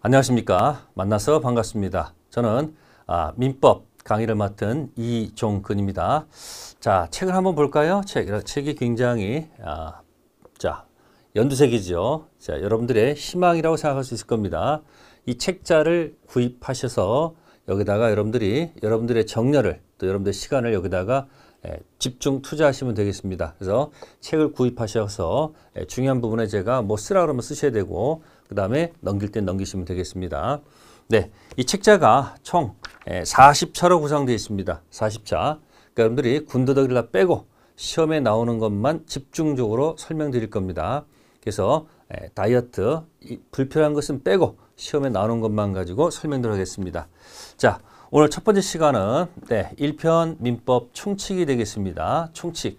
안녕하십니까. 만나서 반갑습니다. 저는 아, 민법 강의를 맡은 이종근입니다. 자, 책을 한번 볼까요? 책, 책이 굉장히 아, 자 연두색이죠. 자, 여러분들의 희망이라고 생각할 수 있을 겁니다. 이 책자를 구입하셔서 여기다가 여러분들이 여러분들의 정렬을 또 여러분들의 시간을 여기다가 예, 집중 투자하시면 되겠습니다. 그래서 책을 구입하셔서 예, 중요한 부분에 제가 뭐 쓰라 그러면 쓰셔야 되고 그 다음에 넘길 때 넘기시면 되겠습니다. 네, 이 책자가 총 40차로 예, 구성되어 있습니다. 40차. 그러니까 여러분들이 군더더기를 다 빼고 시험에 나오는 것만 집중적으로 설명드릴 겁니다. 그래서 예, 다이어트, 불필요한 것은 빼고 시험에 나오는 것만 가지고 설명드리겠습니다. 자, 오늘 첫 번째 시간은 네, 1편 민법 충칙이 되겠습니다. 충칙.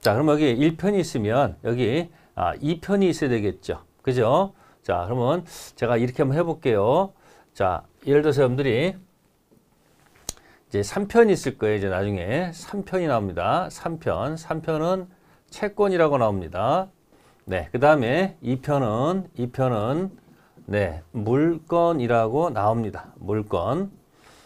자, 그럼 여기 1편이 있으면 여기 아, 2편이 있어야 되겠죠. 그죠? 자, 그러면 제가 이렇게 한번 해볼게요. 자, 예를 들어서 여러분들이 이제 3편이 있을 거예요. 이제 나중에 3편이 나옵니다. 3편. 3편은 채권이라고 나옵니다. 네, 그 다음에 2편은, 2편은, 네, 물건이라고 나옵니다. 물건.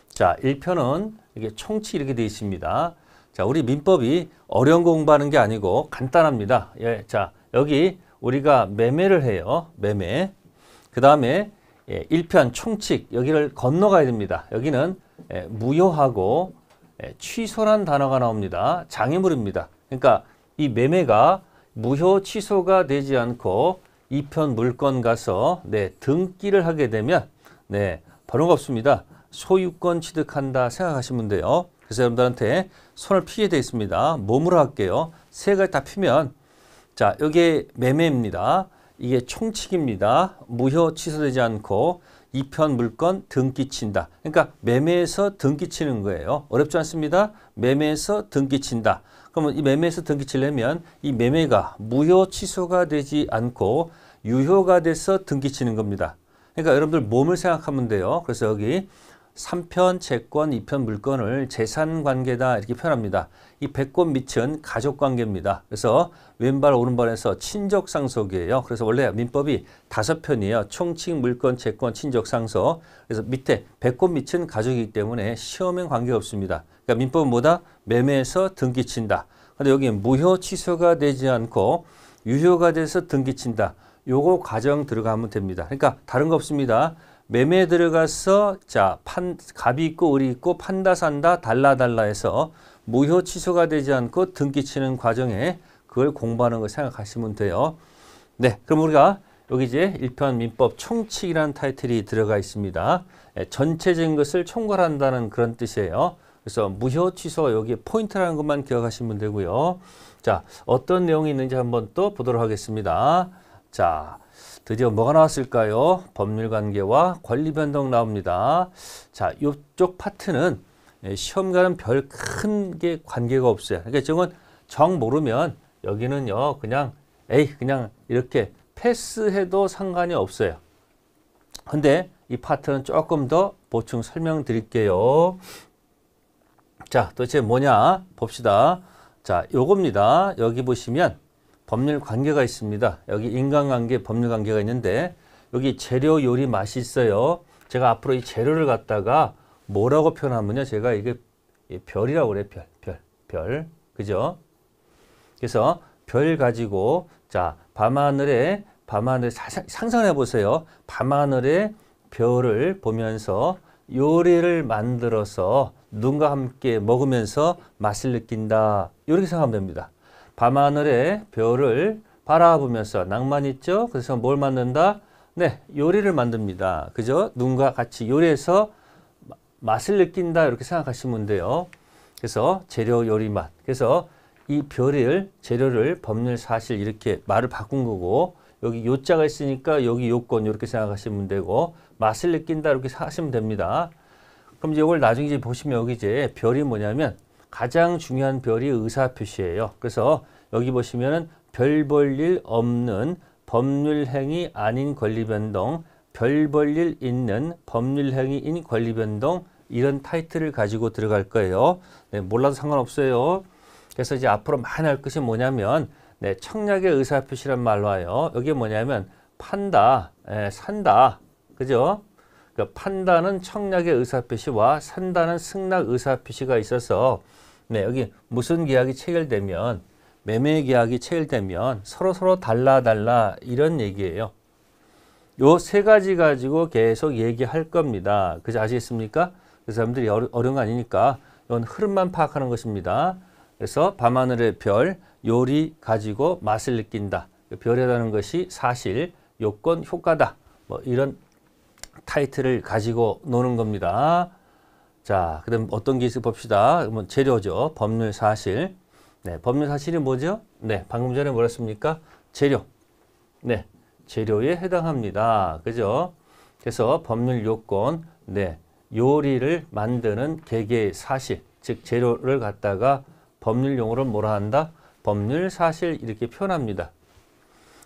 자, 1편은 이게 총치 이렇게 되어 있습니다. 자, 우리 민법이 어려운 거 공부하는 게 아니고 간단합니다. 예, 자, 여기 우리가 매매를 해요. 매매. 그 다음에 예, 1편 총칙 여기를 건너가야 됩니다. 여기는 예, 무효하고 예, 취소란 단어가 나옵니다. 장애물입니다. 그러니까 이 매매가 무효 취소가 되지 않고 2편 물건 가서 네, 등기를 하게 되면 네, 번호가 없습니다. 소유권 취득한다 생각하시면 돼요. 그래서 여러분들한테 손을 피게 되어 있습니다. 몸으로 할게요. 세 가지 다 피면 자, 여기에 매매입니다. 이게 총칙입니다. 무효 취소되지 않고 이편 물건 등기 친다. 그러니까 매매에서 등기 치는 거예요. 어렵지 않습니다. 매매에서 등기 친다. 그러면 이 매매에서 등기 치려면 이 매매가 무효 취소가 되지 않고 유효가 돼서 등기 치는 겁니다. 그러니까 여러분들 몸을 생각하면 돼요. 그래서 여기 3편 채권, 2편 물건을 재산 관계다 이렇게 표현합니다. 이 배꼽 밑은 가족 관계입니다. 그래서 왼발 오른발에서 친족 상속이에요. 그래서 원래 민법이 다섯 편이에요. 총칭 물권, 채권, 친족 상속. 그래서 밑에 배꼽 밑은 가족이기 때문에 시험엔 관계 없습니다. 그러니까 민법은 뭐다? 매매에서 등기 친다. 근데 여기 무효 취소가 되지 않고 유효가 돼서 등기 친다. 요거 과정 들어가면 됩니다. 그러니까 다른 거 없습니다. 매매 들어가서 자, 판 갑이 있고 을이 있고 판다 산다 달라 달라 해서 무효 취소가 되지 않고 등기치는 과정에 그걸 공부하는 걸 생각하시면 돼요. 네, 그럼 우리가 여기 이제 1편 민법 총칙이라는 타이틀이 들어가 있습니다. 예, 전체적인 것을 총괄한다는 그런 뜻이에요. 그래서 무효 취소 여기 포인트라는 것만 기억하시면 되고요. 자, 어떤 내용이 있는지 한번 또 보도록 하겠습니다. 자, 드디어 뭐가 나왔을까요? 법률관계와 권리변동 나옵니다. 자, 이쪽 파트는 예, 시험과는 별큰 게 관계가 없어요. 그러니까 지금은 정 모르면 여기는요 그냥 에이 그냥 이렇게 패스해도 상관이 없어요. 근데 이 파트는 조금 더 보충 설명드릴게요. 자 도대체 뭐냐 봅시다. 자 요겁니다. 여기 보시면 법률 관계가 있습니다. 여기 인간관계 법률 관계가 있는데 여기 재료 요리 맛이 있어요. 제가 앞으로 이 재료를 갖다가 뭐라고 표현하면요. 제가 이게 별이라고 그래 요 별, 별, 별. 그죠? 그래서 별 가지고 자 밤하늘에 밤하늘 상상해 보세요. 밤하늘에 별을 보면서 요리를 만들어서 눈과 함께 먹으면서 맛을 느낀다. 이렇게 생각하면 됩니다. 밤하늘에 별을 바라보면서 낭만 있죠? 그래서 뭘 만든다? 네, 요리를 만듭니다. 그죠? 눈과 같이 요리해서 맛을 느낀다 이렇게 생각하시면 돼요. 그래서 재료 요리 맛. 그래서 이 별을 재료를 법률 사실 이렇게 말을 바꾼 거고 여기 요자가 있으니까 여기 요건 이렇게 생각하시면 되고 맛을 느낀다 이렇게 하시면 됩니다. 그럼 이제 이걸 나중에 이제 보시면 여기 이제 별이 뭐냐면 가장 중요한 별이 의사 표시예요. 그래서 여기 보시면은 별볼 일 없는 법률 행위 아닌 권리 변동 별볼일 있는 법률행위인 권리변동 이런 타이틀을 가지고 들어갈 거예요. 네, 몰라도 상관없어요. 그래서 이제 앞으로 많이 할 것이 뭐냐면 네, 청약의 의사표시란 말로요. 여기 뭐냐면 판다, 에, 예, 산다, 그죠? 그러니까 판다는 청약의 의사표시와 산다는 승낙 의사표시가 있어서 네, 여기 무슨 계약이 체결되면 매매 계약이 체결되면 서로 서로 달라 달라 이런 얘기예요. 요세 가지 가지고 계속 얘기할 겁니다. 그지 아시겠습니까? 그 사람들이 어려운 거 아니니까 이건 흐름만 파악하는 것입니다. 그래서 밤하늘의 별, 요리 가지고 맛을 느낀다. 그 별이라는 것이 사실, 요건, 효과다. 뭐 이런 타이틀을 가지고 노는 겁니다. 자, 그럼 어떤 게있을 봅시다. 그러면 재료죠. 법률 사실. 네, 법률 사실이 뭐죠? 네, 방금 전에 뭐랬습니까? 재료. 네, 재료에 해당합니다. 그죠? 그래서 법률 요건, 네, 요리를 만드는 개개의 사실, 즉 재료를 갖다가 법률 용어로 뭐라 한다? 법률 사실 이렇게 표현합니다.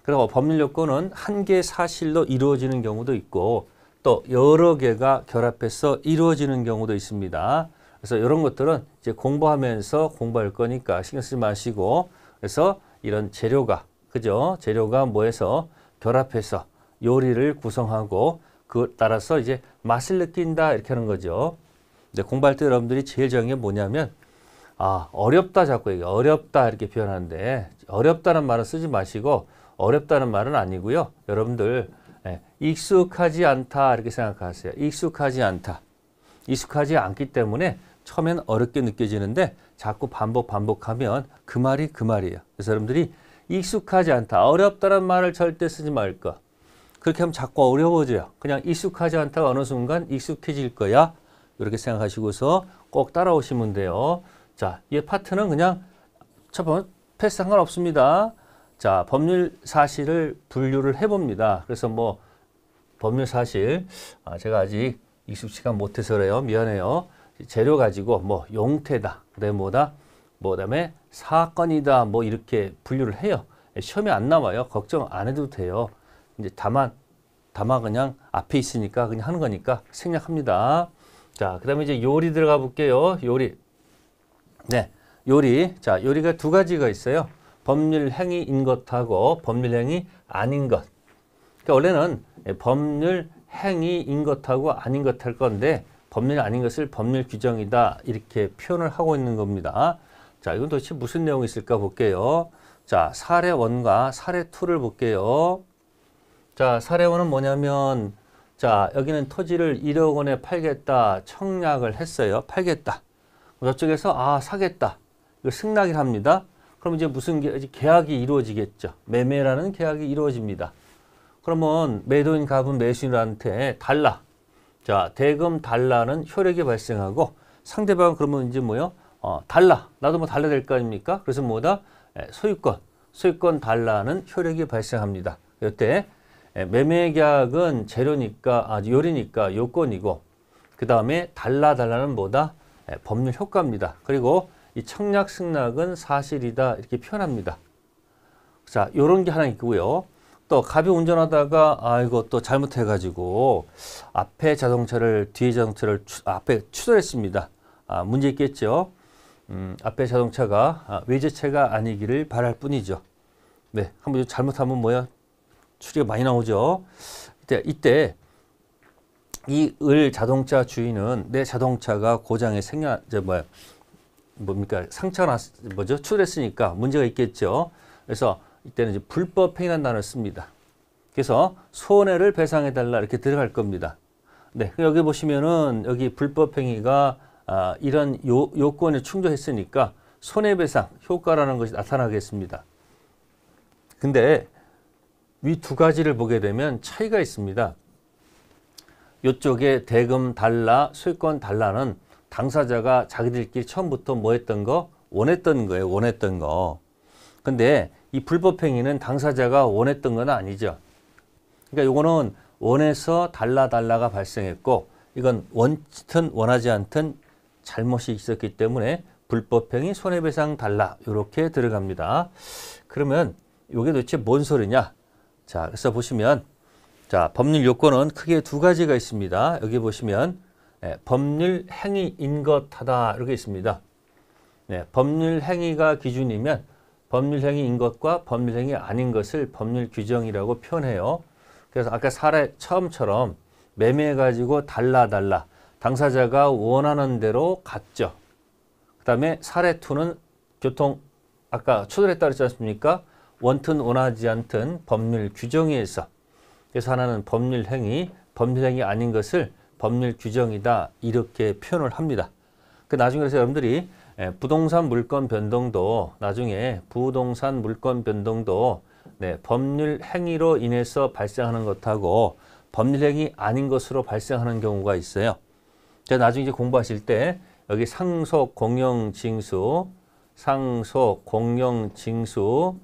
그리고 법률 요건은 한 개 사실로 이루어지는 경우도 있고 또 여러 개가 결합해서 이루어지는 경우도 있습니다. 그래서 이런 것들은 이제 공부하면서 공부할 거니까 신경 쓰지 마시고 그래서 이런 재료가 그죠? 재료가 뭐해서 결합해서 요리를 구성하고 그 따라서 이제 맛을 느낀다 이렇게 하는 거죠. 근데 공부할 때 여러분들이 제일 중요한 게 뭐냐면 아 어렵다 자꾸 얘기 어렵다 이렇게 표현하는데 어렵다는 말은 쓰지 마시고 어렵다는 말은 아니고요. 여러분들 예, 익숙하지 않다 이렇게 생각하세요. 익숙하지 않다. 익숙하지 않기 때문에 처음엔 어렵게 느껴지는데 자꾸 반복 반복하면 그 말이 그 말이에요. 그래서 여러분들이 익숙하지 않다. 어렵다는 말을 절대 쓰지 말 거. 그렇게 하면 자꾸 어려워져요. 그냥 익숙하지 않다가 어느 순간 익숙해질 거야. 이렇게 생각하시고서 꼭 따라오시면 돼요. 자, 이 파트는 그냥 첫번 패스 상관없습니다. 자, 법률 사실을 분류를 해봅니다. 그래서 뭐 법률 사실 아, 제가 아직 익숙치가 못해서 그래요. 미안해요. 재료 가지고 뭐 용태다, 그다음에 뭐다 뭐 그다음에 사건이다 뭐 이렇게 분류를 해요. 시험에 안 나와요. 걱정 안 해도 돼요. 이제 다만 다만 그냥 앞에 있으니까 그냥 하는 거니까 생략합니다. 자, 그다음에 이제 요리 들어가 볼게요. 요리. 네. 요리. 자, 요리가 두 가지가 있어요. 법률 행위인 것하고 법률 행위 아닌 것. 그러니까 원래는 예, 법률 행위인 것하고 아닌 것 할 건데 법률 아닌 것을 법률 규정이다 이렇게 표현을 하고 있는 겁니다. 자, 이건 도대체 무슨 내용이 있을까 볼게요. 자, 사례 원과 사례 투를 볼게요. 자, 사례 원은 뭐냐면 자, 여기는 토지를 1억 원에 팔겠다 청약을 했어요. 팔겠다. 저쪽에서 아, 사겠다. 이거 승낙을 합니다. 그럼 이제 무슨 계약이 이루어지겠죠. 매매라는 계약이 이루어집니다. 그러면 매도인 값은 매수인한테 달라. 자, 대금 달라는 효력이 발생하고 상대방은 그러면 이제 뭐요? 어, 달라. 나도 뭐 달라 될거 아닙니까? 그래서 뭐다? 예, 소유권. 소유권 달라는 효력이 발생합니다. 이때 예, 매매계약은 재료니까, 아, 요리니까 요건이고, 그 다음에 달라 달라는 뭐다? 예, 법률 효과입니다. 그리고 이 청약 승낙은 사실이다 이렇게 표현합니다. 자, 요런 게 하나 있고요. 또 갑이 운전하다가 아이고 또 잘못해 가지고 앞에 자동차를 뒤에 자동차를 추, 앞에 추돌했습니다. 아, 문제 있겠죠. 음, 앞에 자동차가 아, 외제차가 아니기를 바랄 뿐이죠. 네, 한번 잘못하면 뭐야? 추리가 많이 나오죠. 이때, 이때 이 을 자동차 주인은 내 자동차가 고장에 생겨, 이제 뭐야, 뭡니까? 상처가 났, 뭐죠? 출했으니까 문제가 있겠죠. 그래서 이때는 이제 불법행위란 단어를 씁니다. 그래서 손해를 배상해달라 이렇게 들어갈 겁니다. 네, 여기 보시면은 여기 불법행위가 아, 이런 요, 요건에 충족했으니까 손해배상 효과라는 것이 나타나겠습니다. 근데 위 두 가지를 보게 되면 차이가 있습니다. 요쪽에 대금 달라, 수익권 달라는 당사자가 자기들끼리 처음부터 뭐 했던 거? 원했던 거예요. 원했던 거. 근데 이 불법행위는 당사자가 원했던 건 아니죠. 그러니까 요거는 원해서 달라 달라가 발생했고 이건 원든 원하지 않든 잘못이 있었기 때문에 불법행위 손해배상 달라 이렇게 들어갑니다. 그러면 이게 도대체 뭔 소리냐? 자, 그래서 보시면 자 법률 요건은 크게 두 가지가 있습니다. 여기 보시면 네, 법률 행위인 것하다 이렇게 있습니다. 네, 법률 행위가 기준이면 법률 행위인 것과 법률 행위 아닌 것을 법률 규정이라고 표현해요. 그래서 아까 사례 처음처럼 매매 가지고 달라 달라 당사자가 원하는 대로 갔죠. 그 다음에 사례 투는 교통 아까 초절에따르지 않습니까? 원튼 원하지 않든 법률 규정에 의해서 그래서 하나는 법률 행위, 법률 행위 아닌 것을 법률 규정이다 이렇게 표현을 합니다. 그 나중에 그래서 여러분들이 예, 부동산 물건 변동도 나중에 부동산 물건 변동도 네, 법률 행위로 인해서 발생하는 것하고 법률 행위 아닌 것으로 발생하는 경우가 있어요. 제가 나중에 이제 공부하실 때 여기 상속 공영 징수, 상속 공영 징수,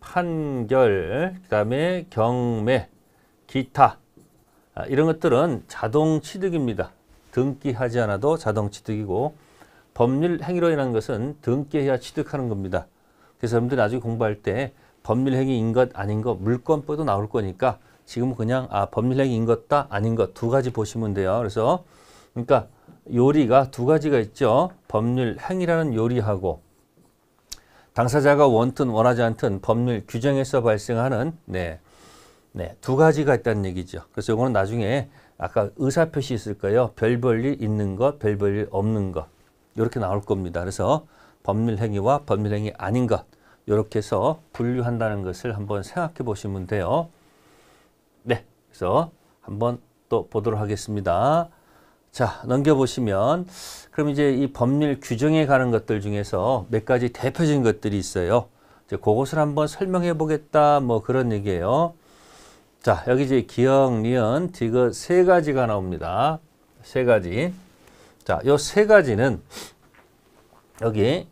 판결, 그다음에 경매, 기타 아, 이런 것들은 자동 취득입니다. 등기하지 않아도 자동 취득이고 법률 행위로이라는 것은 등기해야 취득하는 겁니다. 그래서 여러분들 나중에 공부할 때 법률 행위인 것 아닌 것 물권법도 나올 거니까 지금 은 그냥 아 법률 행위인 것다 아닌 것 두 가지 보시면 돼요. 그래서 그러니까 요리가 두 가지가 있죠. 법률 행위라는 요리하고 당사자가 원든 원하지 않든 법률 규정에서 발생하는 네, 네, 두 가지가 있다는 얘기죠. 그래서 이거는 나중에 아까 의사표시 있을 거예요. 별볼일 있는 것, 별볼일 없는 것 이렇게 나올 겁니다. 그래서 법률 행위와 법률 행위 아닌 것 이렇게 해서 분류한다는 것을 한번 생각해 보시면 돼요. 네, 그래서 한번 또 보도록 하겠습니다. 자, 넘겨보시면, 그럼 이제 이 법률 규정에 가는 것들 중에서 몇 가지 대표적인 것들이 있어요. 이제 그것을 한번 설명해 보겠다, 뭐 그런 얘기예요. 자, 여기 이제 기억, 니언 디귿 세 가지가 나옵니다. 세 가지. 자, 요 세 가지는 여기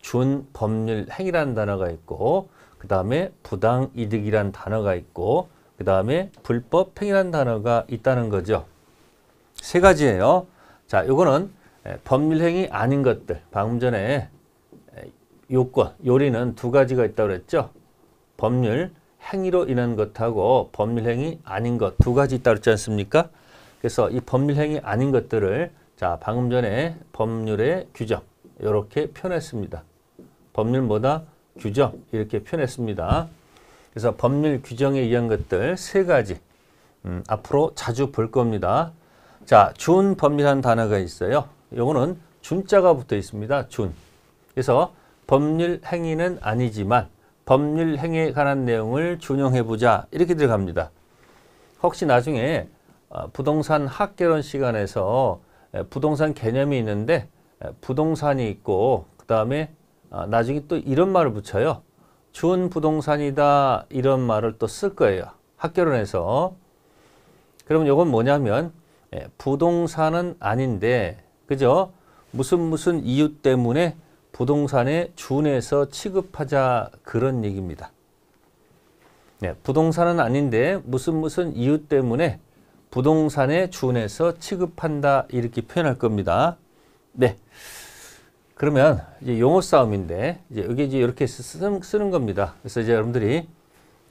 준, 법률, 행위라는 단어가 있고, 그 다음에 부당이득이란 단어가 있고, 그 다음에 불법 행위라는 단어가 있다는 거죠. 세 가지예요. 자, 요거는 예, 법률행위 아닌 것들. 방금 전에 예, 요건, 요리는 두 가지가 있다고 그랬죠. 법률 행위로 인한 것하고 법률 행위 아닌 것 두 가지 있다고 했지 않습니까? 그래서 이 법률 행위 아닌 것들을 자 방금 전에 법률의 규정 이렇게 표현했습니다. 법률보다 규정 이렇게 표현했습니다. 그래서 법률 규정에 의한 것들 세 가지 음, 앞으로 자주 볼 겁니다. 자, 준법리란 단어가 있어요. 요거는 준자가 붙어 있습니다. 준. 그래서 법률 행위는 아니지만 법률 행위에 관한 내용을 준용해보자 이렇게 들어갑니다. 혹시 나중에 어, 부동산 학개론 시간에서 부동산 개념이 있는데 부동산이 있고 그 다음에 어, 나중에 또 이런 말을 붙여요. 준 부동산이다 이런 말을 또 쓸 거예요. 학개론에서. 그러면 이건 뭐냐면 예, 부동산은 아닌데 그죠? 무슨 무슨 이유 때문에 부동산에 준해서 취급하자 그런 얘기입니다. 네, 부동산은 아닌데 무슨 무슨 이유 때문에 부동산에 준해서 취급한다 이렇게 표현할 겁니다. 네. 그러면 이제 용어 싸움인데 이제 여기 이제 이렇게 쓰는, 쓰는 겁니다. 그래서 이제 여러분들이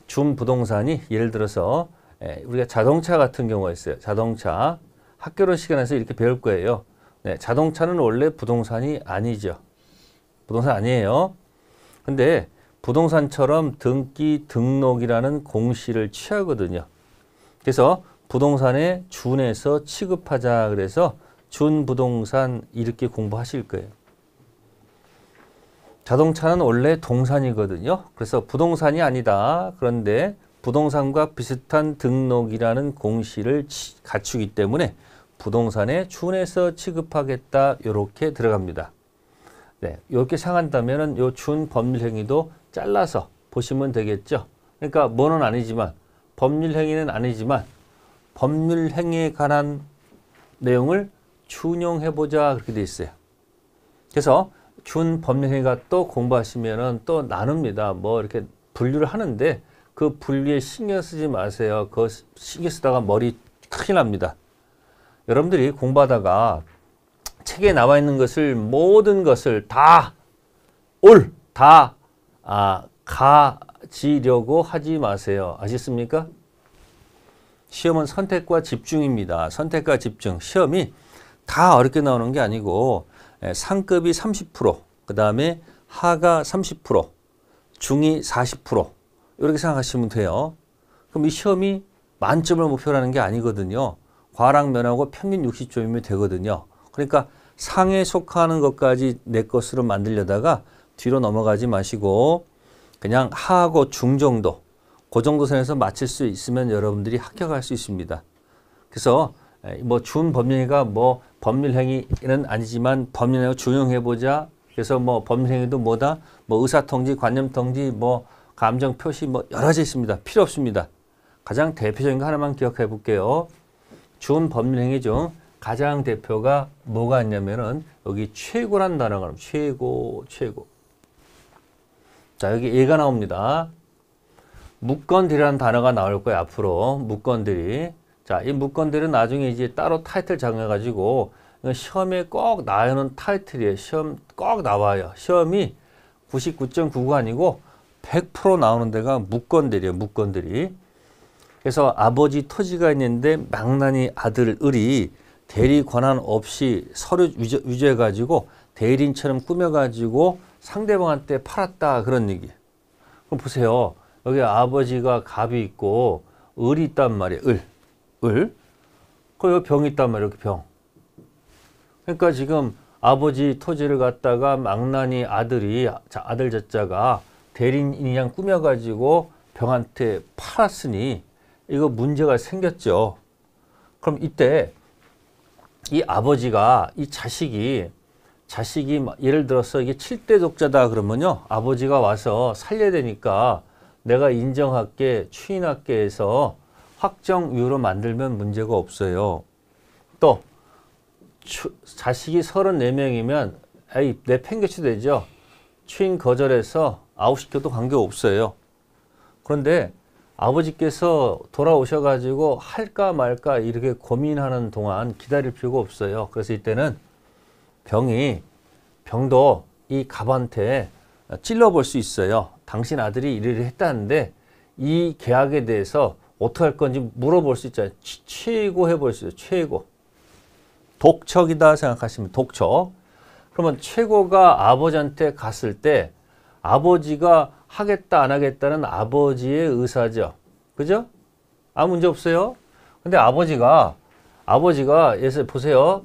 준 부동산이 예를 들어서 예, 우리가 자동차 같은 경우가 있어요. 자동차 학교를 시간에서 이렇게 배울 거예요. 네, 자동차는 원래 부동산이 아니죠. 부동산 아니에요. 근데 부동산처럼 등기 등록이라는 공시를 취하거든요. 그래서 부동산에 준해서 취급하자 그래서 준부동산 이렇게 공부하실 거예요. 자동차는 원래 동산이거든요. 그래서 부동산이 아니다. 그런데 부동산과 비슷한 등록이라는 공시를 갖추기 때문에 부동산에 준해서 취급하겠다 이렇게 들어갑니다. 네, 이렇게 상한다면은 요 준 법률 행위도 잘라서 보시면 되겠죠. 그러니까 뭐는 아니지만 법률 행위는 아니지만 법률 행위에 관한 내용을 준용해 보자 그렇게 돼 있어요. 그래서 준 법률 행위가 또 공부하시면은 또 나눕니다. 뭐 이렇게 분류를 하는데 그 분류에 신경 쓰지 마세요. 그 신경 쓰다가 머리 큰일 납니다. 여러분들이 공부하다가 책에 나와 있는 것을 모든 것을 다 올, 다 아, 가지려고 하지 마세요. 아셨습니까? 시험은 선택과 집중입니다. 선택과 집중. 시험이 다 어렵게 나오는 게 아니고 예, 상급이 30%, 그 다음에 하가 30%, 중이 40% 이렇게 생각하시면 돼요. 그럼 이 시험이 만점을 목표로하는게 아니거든요. 과락면하고 평균 60조이면 되거든요. 그러니까 상에 속하는 것까지 내 것으로 만들려다가 뒤로 넘어가지 마시고 그냥 하하고 중 정도 그 정도 선에서 마칠 수 있으면 여러분들이 합격할 수 있습니다. 그래서 뭐 준 법률행위가 뭐 법률행위는 아니지만 법률행위 준용해보자. 그래서 뭐 법률행위도 뭐다? 뭐 의사통지, 관념통지, 뭐 감정표시 뭐 여러 가지 있습니다. 필요 없습니다. 가장 대표적인 거 하나만 기억해 볼게요. 준법률행위중 가장 대표가 뭐가 있냐면은 여기 최고란 단어가 나옵니다. 최고, 최고. 자, 여기 얘가 나옵니다. 무건들이라는 단어가 나올 거예요, 앞으로. 무건들이. 자, 이 무건들은 나중에 이제 따로 타이틀 정해가지고 시험에 꼭 나오는 타이틀이에요. 시험 꼭 나와요. 시험이 99.99가 아니고 100% 나오는 데가 무건들이에요, 무건들이. 그래서 아버지 토지가 있는데 망나니 아들 을이 대리 권한 없이 서류 유조 위조해가지고 대리인처럼 꾸며가지고 상대방한테 팔았다 그런 얘기. 그럼 보세요. 여기 아버지가 갑이 있고 을이 있단 말이에요. 을. 을. 그리고 병이 있단 말이에요. 이렇게 병. 그러니까 지금 아버지 토지를 갖다가 망나니 아들이 아들 저자가 대리인이랑 꾸며가지고 병한테 팔았으니 이거 문제가 생겼죠. 그럼 이때 이 아버지가 이 자식이 자식이 예를 들어서 이게 7대 독자다 그러면요. 아버지가 와서 살려야 되니까 내가 인정할게추인할게해서 확정유로 만들면 문제가 없어요. 또 추, 자식이 34명이면 에이 내 팽개치 되죠. 추인 거절해서 아웃시켜도 관계없어요. 그런데 아버지께서 돌아오셔가지고 할까 말까 이렇게 고민하는 동안 기다릴 필요가 없어요. 그래서 이때는 병이 병도 이 갑한테 찔러볼 수 있어요. 당신 아들이 이를 했다는데 이 계약에 대해서 어떻게 할 건지 물어볼 수 있잖아요. 최고 해볼 수 있어요. 최고. 독척이다 생각하시면 독척. 그러면 최고가 아버지한테 갔을 때 아버지가 하겠다 안 하겠다는 아버지의 의사죠. 그죠? 아무 문제 없어요. 근데 아버지가 아버지가 예서 보세요.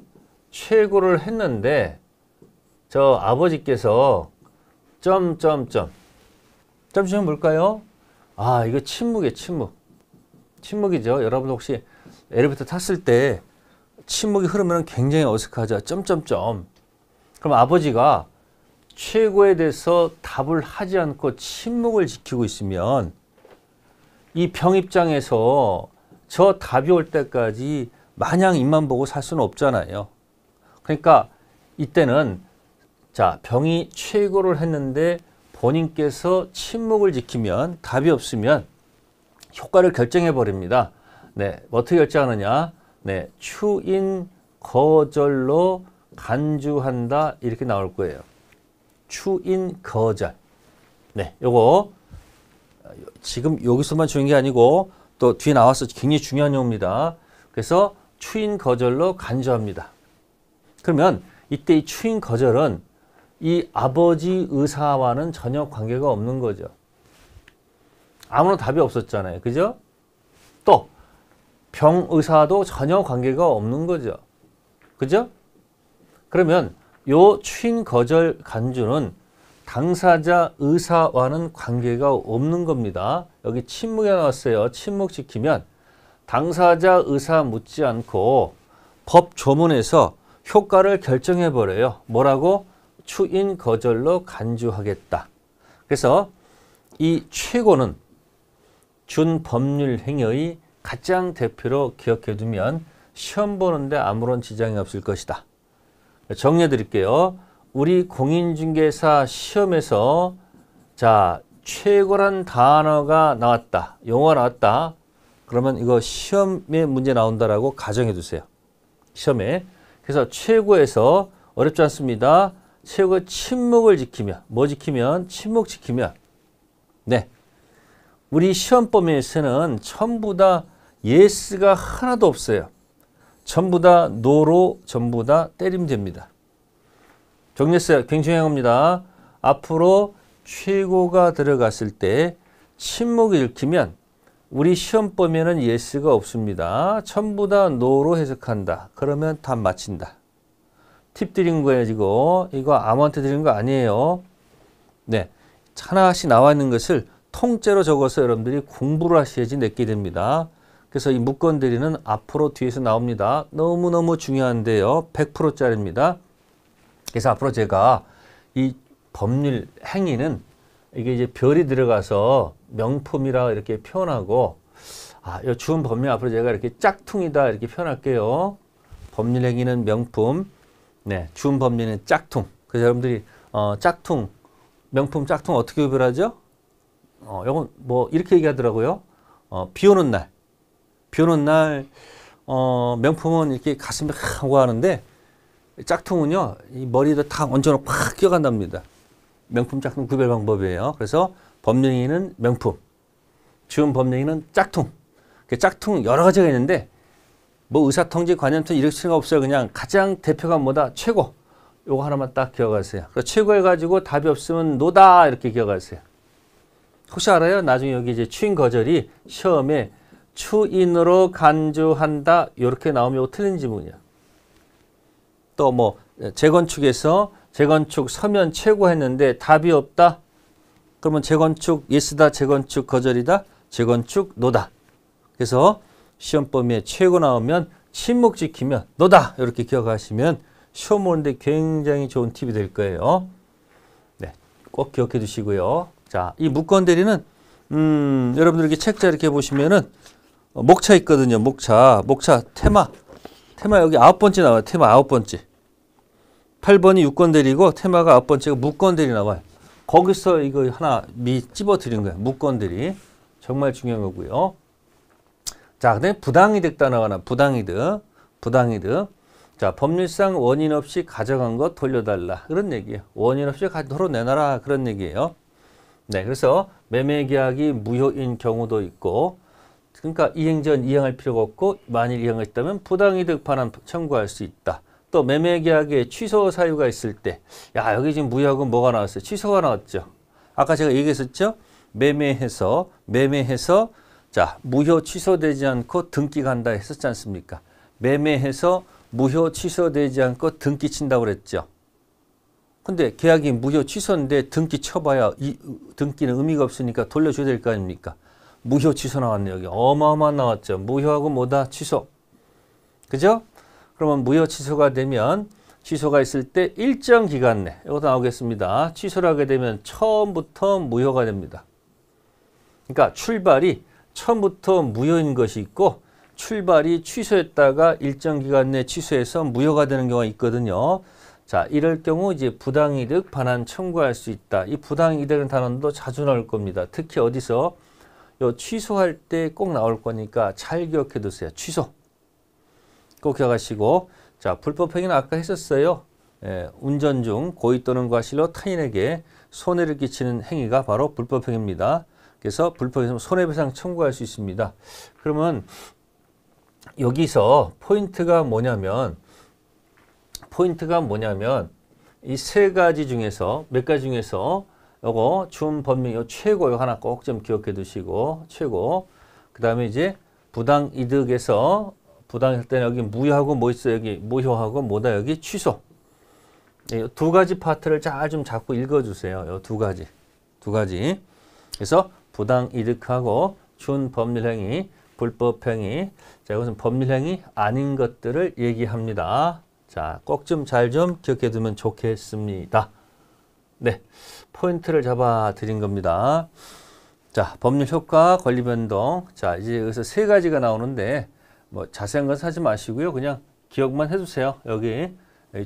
최고를 했는데 저 아버지께서 점점점 점심 뭘까요? 아 이거 침묵이에요 침묵 침묵이죠 여러분 혹시 엘리베이터 탔을 때 침묵이 흐르면 굉장히 어색하죠 점점점 그럼 아버지가 최고에 대해서 답을 하지 않고 침묵을 지키고 있으면 이 병 입장에서 저 답이 올 때까지 마냥 입만 보고 살 수는 없잖아요. 그러니까 이때는 자 병이 최고를 했는데 본인께서 침묵을 지키면 답이 없으면 효과를 결정해 버립니다. 네, 어떻게 결정하느냐? 네, 추인 거절로 간주한다 이렇게 나올 거예요. 추인 거절. 네, 요거 지금 여기서만 중요한 게 아니고 또 뒤에 나와서 굉장히 중요한 용어입니다. 그래서 추인 거절로 간주합니다. 그러면 이때 이 추인 거절은 이 아버지 의사와는 전혀 관계가 없는 거죠. 아무런 답이 없었잖아요. 그죠? 또 병의사도 전혀 관계가 없는 거죠. 그죠? 그러면 요 추인거절 간주는 당사자 의사와는 관계가 없는 겁니다. 여기 침묵이 나왔어요. 침묵 지키면 당사자 의사 묻지 않고 법 조문에서 효과를 결정해버려요. 뭐라고? 추인 거절로 간주하겠다. 그래서 이 최고는 준 법률 행위의 가장 대표로 기억해두면 시험 보는데 아무런 지장이 없을 것이다. 정리해 드릴게요. 우리 공인중개사 시험에서 자 최고란 단어가 나왔다. 용어가 나왔다. 그러면 이거 시험에 문제 나온다라고 가정해 두세요. 시험에. 그래서 최고에서 어렵지 않습니다. 최고 침묵을 지키면 뭐 지키면 침묵 지키면 네 우리 시험 범위에서는 전부 다 예스가 하나도 없어요. 전부 다 노로 전부 다 때림제입니다. 정리했어요. 굉장히 합니다. 앞으로 최고가 들어갔을 때 침묵이 읽히면 우리 시험 범에는 예스가 없습니다. 전부 다 노로 해석한다. 그러면 다 맞힌다. 팁 드린 거예요, 지금. 이거 아무한테 드린 거 아니에요. 네. 하나씩 나와 있는 것을 통째로 적어서 여러분들이 공부를 하셔야지 냈게 됩니다. 그래서 이묶건들이는 앞으로 뒤에서 나옵니다. 너무너무 중요한데요. 100%짜리입니다. 그래서 앞으로 제가 이 법률 행위는 이게 이제 별이 들어가서 명품이라 이렇게 표현하고 아, 이주운 법률 앞으로 제가 이렇게 짝퉁이다 이렇게 표현할게요. 법률 행위는 명품, 네, 주운 법률은 짝퉁. 그래서 여러분들이 어, 짝퉁, 명품 짝퉁 어떻게 구별하죠? 어, 이건 뭐 이렇게 얘기하더라고요. 어, 비 오는 날, 비 오는 날, 어, 명품은 이렇게 가슴이 하고 하는데, 짝퉁은요, 이 머리도 다 얹어놓고 확 끼어간답니다. 명품 짝퉁 구별 방법이에요. 그래서 법령이는 명품, 지원 법령이는 짝퉁. 그 짝퉁 여러 가지가 있는데, 뭐 의사통지, 관염통 이런 수가 없어요. 그냥 가장 대표가 뭐다? 최고. 요거 하나만 딱 기억하세요. 그래서 최고 해가지고 답이 없으면 노다 이렇게 기억하세요. 혹시 알아요? 나중에 여기 이제 취인 거절이 시험에 추인으로 간주한다 이렇게 나오면 이거 틀린 지문이야. 또뭐 재건축에서 재건축 서면 최고했는데 답이 없다. 그러면 재건축 예스다, 재건축 거절이다, 재건축 노다. 그래서 시험 범위에 최고 나오면 침묵 지키면 노다 이렇게 기억하시면 시험 보는데 굉장히 좋은 팁이 될 거예요. 네, 꼭 기억해 두시고요. 자, 이 무건 대리는 음, 여러분들 이렇게 책자 이렇게 보시면은 어, 목차 있거든요. 목차. 목차 테마. 테마 여기 아홉 번째 나와요. 테마 아홉 번째. 8번이 6권 대리고 테마가 아홉 번째가 무권 대리 나와요. 거기서 이거 하나 미 찝어 드린 거예요. 무권 대리. 정말 중요한 거고요. 자, 근데 부당이득 단어가 나. 부당이득. 부당이득. 자, 법률상 원인 없이 가져간 것 돌려달라. 그런 얘기예요. 원인 없이 가, 털어내놔라. 그런 얘기예요. 네, 그래서 매매 계약이 무효인 경우도 있고 그러니까 이행전 이행할 필요가 없고 만일 이행했다면 부당이득 반환 청구할 수 있다. 또 매매계약에 취소 사유가 있을 때야 여기 지금 무효하 뭐가 나왔어요? 취소가 나왔죠. 아까 제가 얘기했었죠? 매매해서 매매해서 자 무효 취소되지 않고 등기 간다 했었지 않습니까? 매매해서 무효 취소되지 않고 등기 친다 그랬죠. 근데 계약이 무효 취소인데 등기 쳐봐야 이 등기는 의미가 없으니까 돌려줘야 될 거 아닙니까? 무효 취소 나왔네 요 여기 어마어마한 나왔죠. 무효하고 뭐다 취소. 그죠? 그러면 무효 취소가 되면 취소가 있을 때 일정 기간 내 이것도 나오겠습니다. 취소를 하게 되면 처음부터 무효가 됩니다. 그러니까 출발이 처음부터 무효인 것이 있고 출발이 취소했다가 일정 기간 내 취소해서 무효가 되는 경우가 있거든요. 자, 이럴 경우 이제 부당이득 반환 청구할 수 있다. 이 부당이득은 단원도 자주 나올 겁니다. 특히 어디서 요 취소할 때 꼭 나올 거니까 잘 기억해 두세요. 취소. 꼭 기억하시고 자 불법행위는 아까 했었어요. 예, 운전 중 고의 또는 과실로 타인에게 손해를 끼치는 행위가 바로 불법행위입니다. 그래서 불법에서 손해배상 청구할 수 있습니다. 그러면 여기서 포인트가 뭐냐면 포인트가 뭐냐면 이 세 가지 중에서 몇 가지 중에서 요거 준 법령 요 최고 요 하나 꼭 좀 기억해 두시고 최고. 그 다음에 이제 부당 이득에서 부당 일단 여기 무효하고 뭐 있어 여기 무효하고 뭐다 여기 취소. 예, 두 가지 파트를 잘좀 자꾸 읽어주세요. 요 두 가지, 두 가지. 그래서 부당 이득하고 준 법률행위, 불법행위. 자 이것은 법률행위 아닌 것들을 얘기합니다. 자 꼭 좀 잘좀 좀 기억해 두면 좋겠습니다. 네, 포인트를 잡아 드린 겁니다. 자, 법률 효과, 권리 변동. 자, 이제 여기서 세 가지가 나오는데 뭐 자세한 건 사지 마시고요. 그냥 기억만 해주세요. 여기,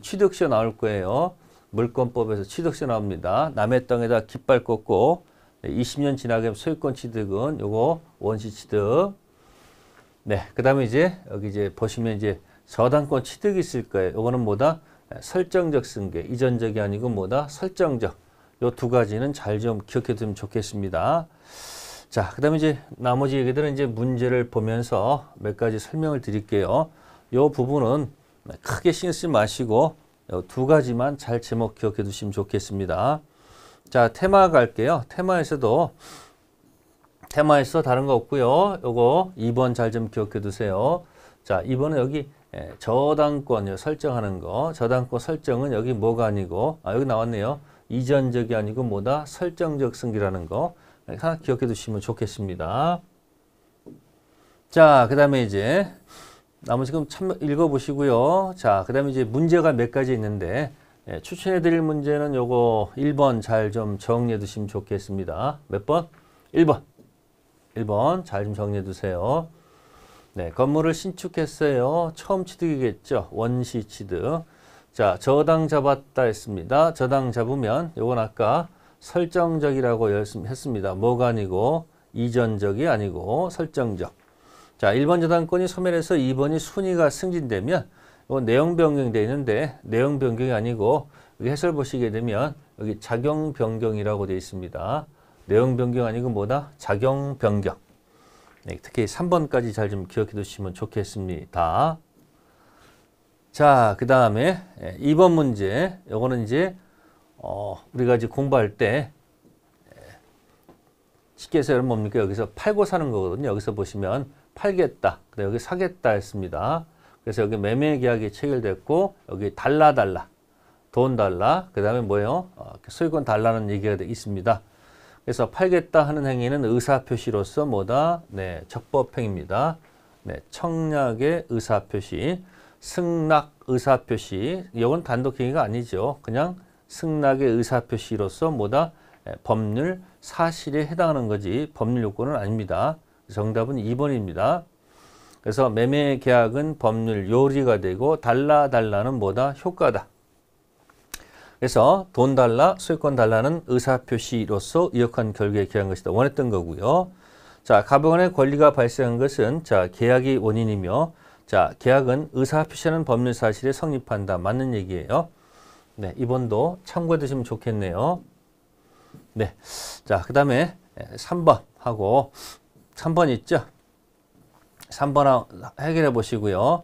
취득시효 나올 거예요. 물권법에서 취득시효 나옵니다. 남의 땅에다 깃발 꽂고 20년 지나게 소유권 취득은 요거 원시 취득. 네, 그 다음에 이제 여기 이제 보시면 이제 저당권 취득이 있을 거예요. 요거는 뭐다? 설정적 승계, 이전적이 아니고 뭐다? 설정적. 요 두 가지는 잘 좀 기억해 두면 좋겠습니다. 자, 그 다음에 이제 나머지 얘기들은 이제 문제를 보면서 몇 가지 설명을 드릴게요. 요 부분은 크게 신경 쓰지 마시고 두 가지만 잘 제목 기억해 두시면 좋겠습니다. 자, 테마 갈게요. 테마에서도 테마에서 다른 거 없고요. 요거 2번 잘 좀 기억해 두세요. 자, 2번은 여기 예, 저당권 설정하는 거 저당권 설정은 여기 뭐가 아니고 아, 여기 나왔네요. 이전적이 아니고 뭐다 설정적 승기라는 거 예, 하나 기억해 두시면 좋겠습니다. 자, 그 다음에 이제 나머지 그럼 참 읽어보시고요. 자, 그 다음에 이제 문제가 몇 가지 있는데 예, 추천해 드릴 문제는 요거 1번 잘 좀 정리해 두시면 좋겠습니다. 몇 번? 1번. 1번 잘 좀 정리해 두세요. 네, 건물을 신축했어요. 처음 취득이겠죠. 원시 취득. 자, 저당 잡았다 했습니다. 저당 잡으면 요건 아까 설정적이라고 했습니다. 뭐가 아니고 이전적이 아니고 설정적. 자, 1번 저당권이 소멸해서 2번이 순위가 승진되면 이건 내용 변경되어 있는데 내용 변경이 아니고 여기 해설 보시게 되면 여기 작용 변경이라고 되어 있습니다. 내용 변경 아니고 뭐다? 작용 변경. 네, 특히 3번까지 잘 좀 기억해 두시면 좋겠습니다. 자, 그 다음에 2번 예, 문제. 요거는 이제, 어, 우리가 이제 공부할 때, 예, 쉽게 해서 여러분 뭡니까? 여기서 팔고 사는 거거든요. 여기서 보시면 팔겠다. 그다 여기 사겠다 했습니다. 그래서 여기 매매 계약이 체결됐고, 여기 달라 달라. 돈 달라. 그 다음에 뭐예요? 어, 그 소유권 달라는 얘기가 있습니다. 그래서 팔겠다 하는 행위는 의사표시로서 뭐다? 네, 적법행위입니다. 네, 청약의 의사표시, 승낙 의사표시, 이건 단독행위가 아니죠. 그냥 승낙의 의사표시로서 뭐다? 네, 법률 사실에 해당하는 거지 법률 요건은 아닙니다. 정답은 2번입니다. 그래서 매매 계약은 법률 요리가 되고 달라 달라는 뭐다? 효과다. 그래서 돈 달라, 소유권 달라는 의사표시로서 이역한 결계에 기한 것이다. 원했던 거고요. 자, 가방의 권리가 발생한 것은 자, 계약이 원인이며 자, 계약은 의사표시하는 법률 사실에 성립한다. 맞는 얘기예요. 네, 이번도 참고해 두시면 좋겠네요. 네, 자, 그 다음에 3번 예, 하고 3번 있죠? 3번 해결해 보시고요.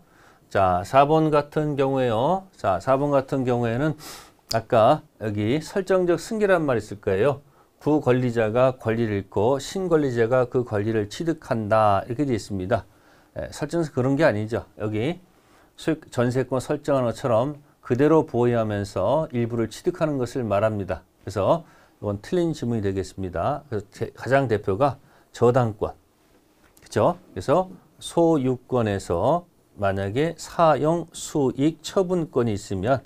자, 4번 같은 경우에요. 자, 4번 같은 경우에는 아까 여기 설정적 승계란 말 있을 거예요. 부권리자가 권리를 잃고 신권리자가 그 권리를 취득한다 이렇게 되어 있습니다. 예, 설정서 그런 게 아니죠. 여기 전세권 설정한 것처럼 그대로 보호하면서 일부를 취득하는 것을 말합니다. 그래서 이건 틀린 지문이 되겠습니다. 그래서 가장 대표가 저당권. 그렇죠? 그래서 소유권에서 만약에 사용 수익 처분권이 있으면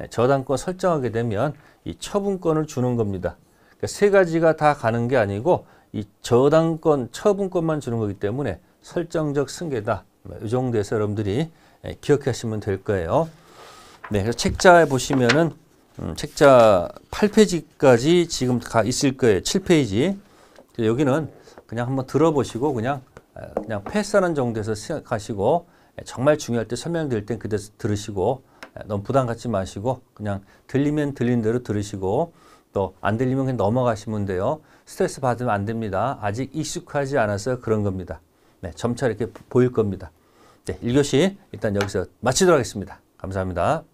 예, 저당권 설정하게 되면 이 처분권을 주는 겁니다. 그러니까 세 가지가 다 가는 게 아니고 이 저당권, 처분권만 주는 거기 때문에 설정적 승계다. 이 정도에서 여러분들이 예, 기억하시면 될 거예요. 네, 그래서 책자에 보시면은 음, 책자 8페이지까지 지금 가 있을 거예요. 7페이지. 여기는 그냥 한번 들어보시고 그냥 아, 그냥 패스하는 정도에서 생각하시고 예, 정말 중요할 때 설명될 땐 그대로 들으시고 너무 부담 갖지 마시고 그냥 들리면 들린 대로 들으시고 또 안 들리면 그냥 넘어가시면 돼요. 스트레스 받으면 안 됩니다. 아직 익숙하지 않아서 그런 겁니다. 네, 점차 이렇게 보일 겁니다. 네, 1교시 일단 여기서 마치도록 하겠습니다. 감사합니다.